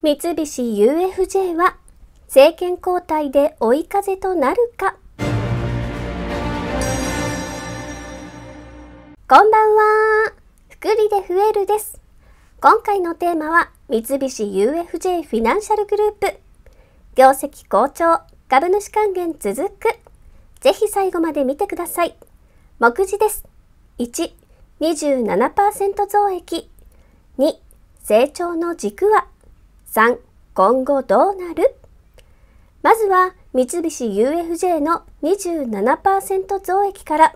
三菱 UFJ は政権交代で追い風となるかこんばんは福利で増えるです今回のテーマは三菱 UFJ フィナンシャルグループ業績好調株主還元続くぜひ最後まで見てください目次です1 27%増益2成長の軸は3今後どうなるまずは三菱 UFJ の27%増益から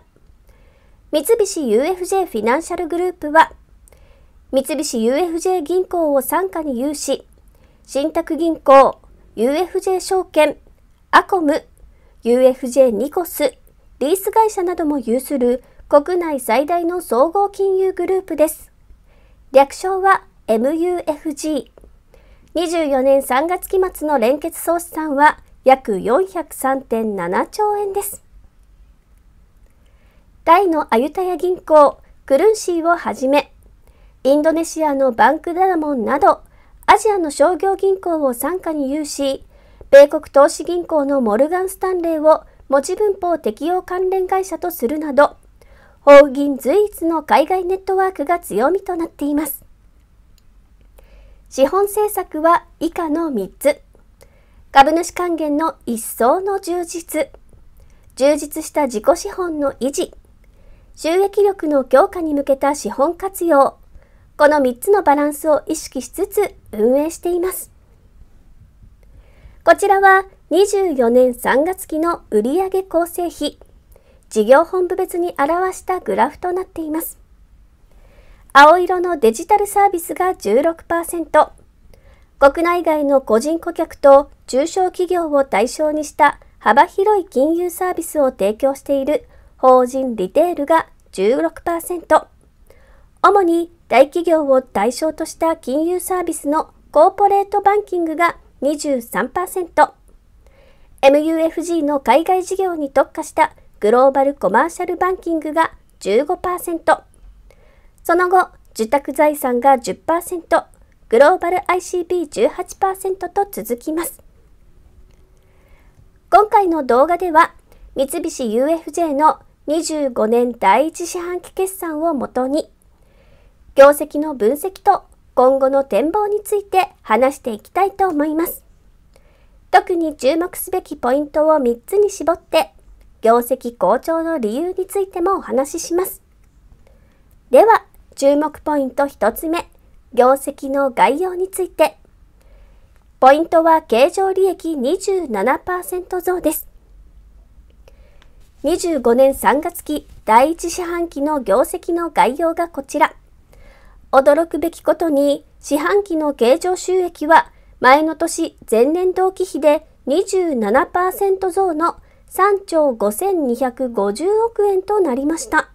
三菱 UFJ フィナンシャルグループは三菱 UFJ 銀行を傘下に有し信託銀行 UFJ 証券アコム UFJ ニコスリース会社なども有する国内最大の総合金融グループです略称は MUFG 24年3月期末の連結総資産は約403.7兆円です。タイのアユタヤ銀行、クルンシーをはじめ、インドネシアのバンクダラモンなど、アジアの商業銀行を傘下に有し、米国投資銀行のモルガン・スタンレーを持ち文法適用関連会社とするなど、法銀随一の海外ネットワークが強みとなっています。資本政策は以下の3つ。株主還元の一層の充実。充実した自己資本の維持。収益力の強化に向けた資本活用。この3つのバランスを意識しつつ運営しています。こちらは24年3月期の売上構成比、事業本部別に表したグラフとなっています。青色のデジタルサービスが16%、国内外の個人顧客と中小企業を対象にした幅広い金融サービスを提供している法人リテールが16%、主に大企業を対象とした金融サービスのコーポレートバンキングが23%、MUFG の海外事業に特化したグローバルコマーシャルバンキングが15%、その後、受託財産が10%、グローバル ICB18% と続きます。今回の動画では、三菱 UFJ の25年第1四半期決算をもとに、業績の分析と今後の展望について話していきたいと思います。特に注目すべきポイントを3つに絞って、業績好調の理由についてもお話しします。では、注目ポイント1つ目、業績の概要について。ポイントは経常利益27%増です。25年3月期第一四半期の業績の概要がこちら。驚くべきことに、四半期の経常収益は前の年前年同期比で27%増の3兆5250億円となりました。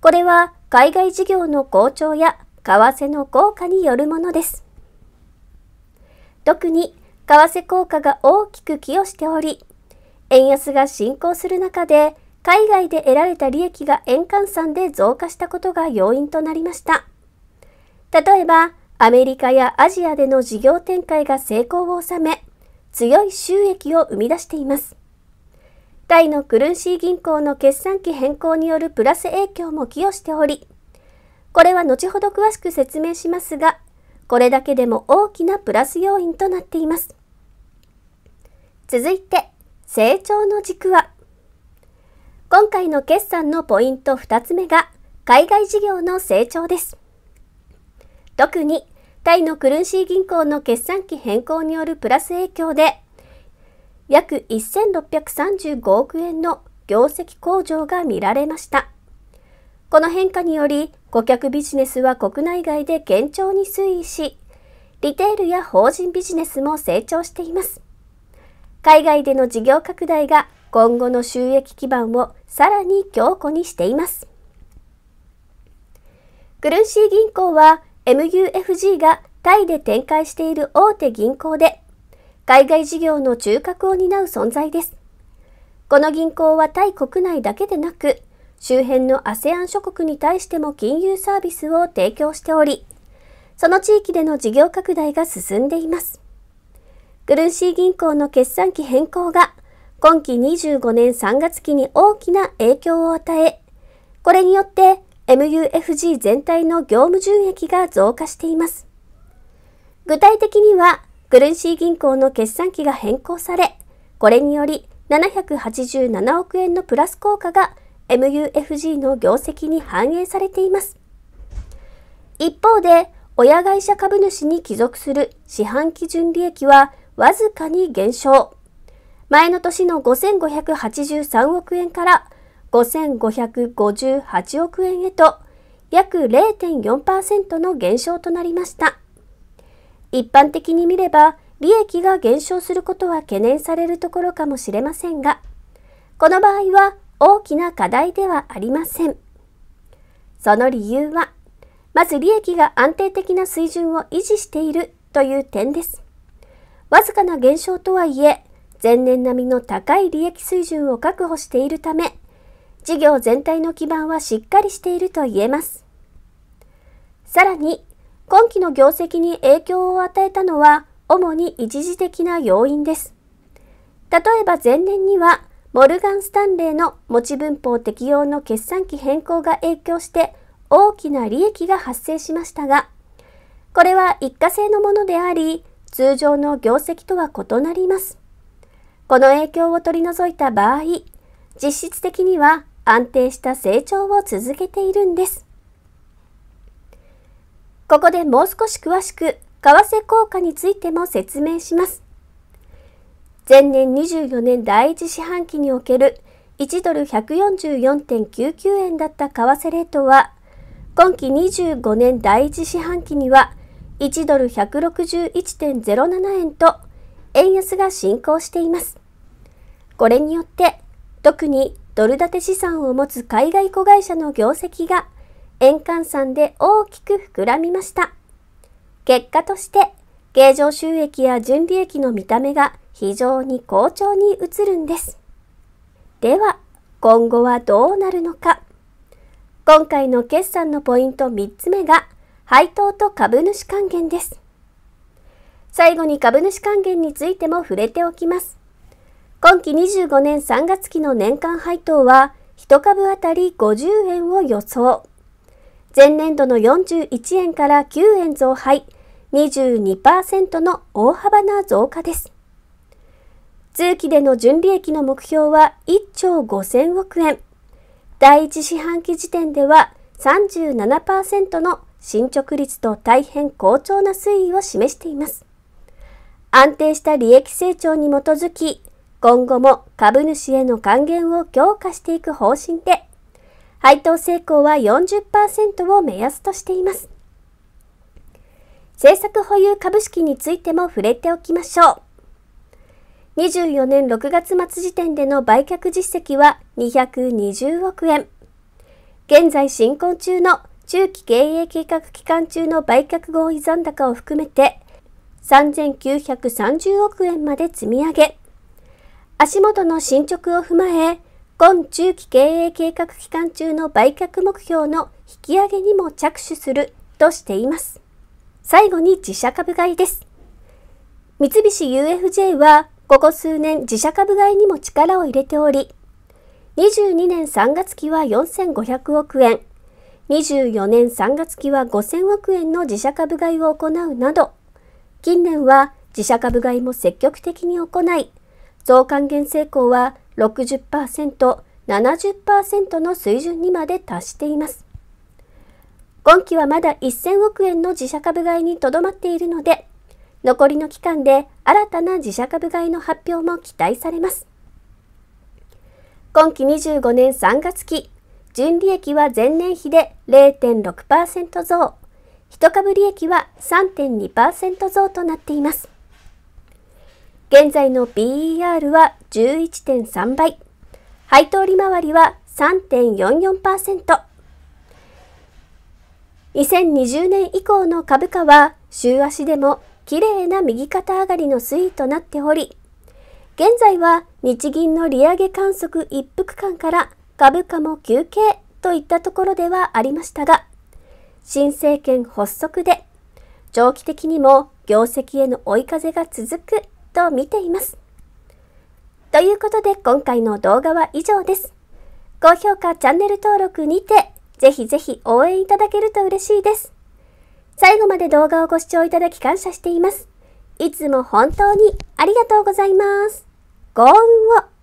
これは海外事業の好調や為替の効果によるものです。特に為替効果が大きく寄与しており、円安が進行する中で、海外で得られた利益が円換算で増加したことが要因となりました。例えば、アメリカやアジアでの事業展開が成功を収め、強い収益を生み出しています。タイのクルンシー銀行の決算期変更によるプラス影響も寄与しており、これは後ほど詳しく説明しますが、これだけでも大きなプラス要因となっています。続いて、成長の軸は、今回の決算のポイント2つ目が、海外事業の成長です。特に、タイのクルンシー銀行の決算期変更によるプラス影響で、約1635億円の業績向上が見られました。この変化により、顧客ビジネスは国内外で堅調に推移し、リテールや法人ビジネスも成長しています。海外での事業拡大が今後の収益基盤をさらに強固にしています。クルンシー銀行は MUFG がタイで展開している大手銀行で海外事業の中核を担う存在です。この銀行はタイ国内だけでなく、周辺の ASEAN 諸国に対しても金融サービスを提供しており、その地域での事業拡大が進んでいます。グルンシー銀行の決算期変更が、今期25年3月期に大きな影響を与え、これによって MUFG 全体の業務純益が増加しています。具体的には、クルンシー銀行の決算期が変更され、これにより787億円のプラス効果が MUFG の業績に反映されています。一方で、親会社株主に帰属する四半期純利益はわずかに減少。前の年の5583億円から5558億円へと約0.4%の減少となりました。一般的に見れば利益が減少することは懸念されるところかもしれませんが、この場合は大きな課題ではありません。その理由は、まず利益が安定的な水準を維持しているという点です。わずかな減少とはいえ、前年並みの高い利益水準を確保しているため、事業全体の基盤はしっかりしていると言えます。さらに、今期の業績に影響を与えたのは主に一時的な要因です。例えば前年にはモルガン・スタンレーの持ち分法適用の決算期変更が影響して大きな利益が発生しましたが、これは一過性のものであり、通常の業績とは異なります。この影響を取り除いた場合、実質的には安定した成長を続けているんです。ここでもう少し詳しく為替効果についても説明します。前年24年第1四半期における1ドル144.99円だった為替レートは、今期25年第1四半期には1ドル161.07円と円安が進行しています。これによって、特にドル建て資産を持つ海外子会社の業績が円換算で大きく膨らみました。結果として、経常収益や純利益の見た目が非常に好調に移るんです。では、今後はどうなるのか。今回の決算のポイント3つ目が、配当と株主還元です。最後に株主還元についても触れておきます。今期25年3月期の年間配当は、1株当たり50円を予想。前年度の41円から9円増配、22%の大幅な増加です。通期での純利益の目標は1兆5000億円。第1四半期時点では37%の進捗率と大変好調な推移を示しています。安定した利益成長に基づき、今後も株主への還元を強化していく方針で、配当成功は40%を目安としています。政策保有株式についても触れておきましょう。24年6月末時点での売却実績は220億円。現在進行中の中期経営計画期間中の売却合意残高を含めて3930億円まで積み上げ、足元の進捗を踏まえ、今中期経営計画期間中の売却目標の引き上げにも着手するとしています。最後に自社株買いです。三菱 UFJ はここ数年自社株買いにも力を入れており、22年3月期は4500億円、24年3月期は5000億円の自社株買いを行うなど、近年は自社株買いも積極的に行い、増還減成功は60%、70%の水準にまで達しています。今期はまだ1000億円の自社株買いにとどまっているので、残りの期間で新たな自社株買いの発表も期待されます。今期25年3月期、純利益は前年比で0.6%増、1株利益は3.2%増となっています。現在の BER は11.3倍、配当利回りは3.44%。2020年以降の株価は週足でも綺麗な右肩上がりの推移となっており、現在は日銀の利上げ観測一服感から株価も休憩といったところではありましたが、新政権発足で長期的にも業績への追い風が続くと見ています。ということで今回の動画は以上です。高評価、チャンネル登録にて、ぜひぜひ応援いただけると嬉しいです。最後まで動画をご視聴いただき感謝しています。いつも本当にありがとうございます。幸運を